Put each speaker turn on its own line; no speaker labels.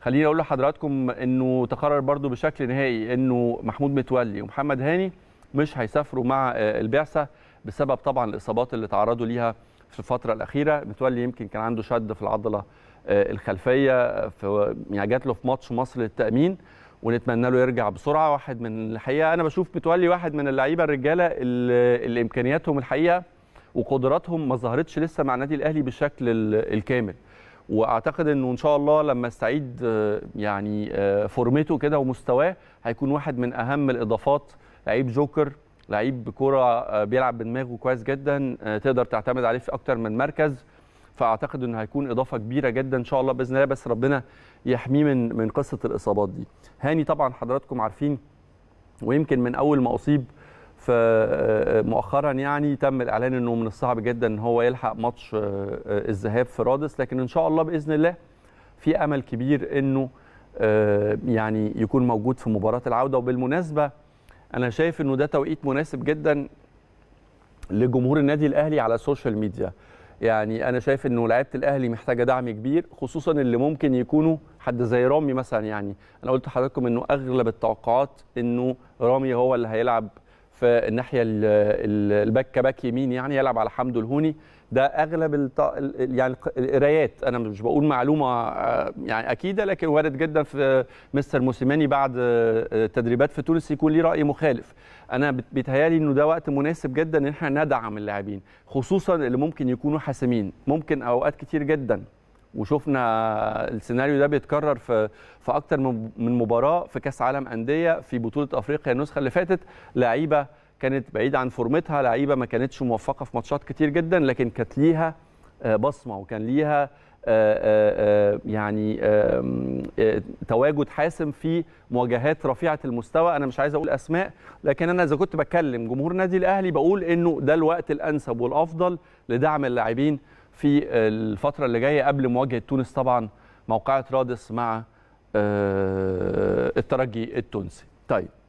خليني اقول لحضراتكم انه تقرر برضو بشكل نهائي انه محمود متولي ومحمد هاني مش هيسافروا مع آه، البعثه بسبب طبعا الاصابات اللي تعرضوا ليها في الفتره الاخيره متولي يمكن كان عنده شد في العضله آه، الخلفيه آه، في يعني جات له في ماتش مصر للتامين ونتمنى له يرجع بسرعه واحد من الحقيقه انا بشوف متولي واحد من اللعيبه الرجاله اللي امكانياتهم الحقيقه وقدراتهم ما ظهرتش لسه مع النادي الاهلي بالشكل الكامل واعتقد انه ان شاء الله لما استعيد آه، يعني آه، فورمته كده ومستواه هيكون واحد من اهم الاضافات لعيب جوكر لعيب كرة آه، بيلعب بدماغه كويس جدا تقدر تعتمد عليه في اكتر من مركز فاعتقد انه هيكون اضافه كبيره جدا ان شاء الله باذن الله بس ربنا يحميه من من قصه الاصابات دي هاني طبعا حضراتكم عارفين ويمكن من اول ما اصيب فمؤخرا يعني تم الاعلان انه من الصعب جدا ان هو يلحق ماتش آه، الذهاب في رادس لكن ان شاء الله باذن الله في امل كبير انه آه، يعني يكون موجود في مباراه العوده وبالمناسبه انا شايف انه ده توقيت مناسب جدا لجمهور النادي الاهلي على السوشيال ميديا يعني انا شايف انه لعيبه الاهلي محتاجه دعم كبير خصوصا اللي ممكن يكونوا حد زي رامي مثلا يعني انا قلت لحضراتكم انه اغلب التوقعات انه رامي هو اللي هيلعب في الناحيه الباك كباك يمين يعني يلعب على حمدو الهوني ده اغلب الط... يعني القرايات انا مش بقول معلومه آه، يعني اكيده لكن وارد جدا في مستر موسيماني بعد آه، تدريبات في تونس يكون ليه راي مخالف انا بيتهيالي انه ده وقت مناسب جدا ان احنا ندعم اللاعبين خصوصا اللي ممكن يكونوا حاسمين ممكن اوقات كتير جدا وشفنا السيناريو ده بيتكرر في في اكتر من مباراه في كاس عالم انديه في بطوله افريقيا النسخه اللي فاتت لعيبه كانت بعيده عن فورمتها لعيبه ما كانتش موفقه في ماتشات كتير جدا لكن كانت ليها آه، بصمه وكان ليها آه، آه، يعني تواجد حاسم في مواجهات رفيعه المستوى انا مش عايز اقول اسماء لكن انا اذا كنت بتكلم جمهور النادي الاهلي بقول انه ده الوقت الانسب والافضل لدعم اللاعبين في الفتره اللي جايه قبل مواجهه تونس طبعا موقعه رادس مع آه، الترجي التونسي طيب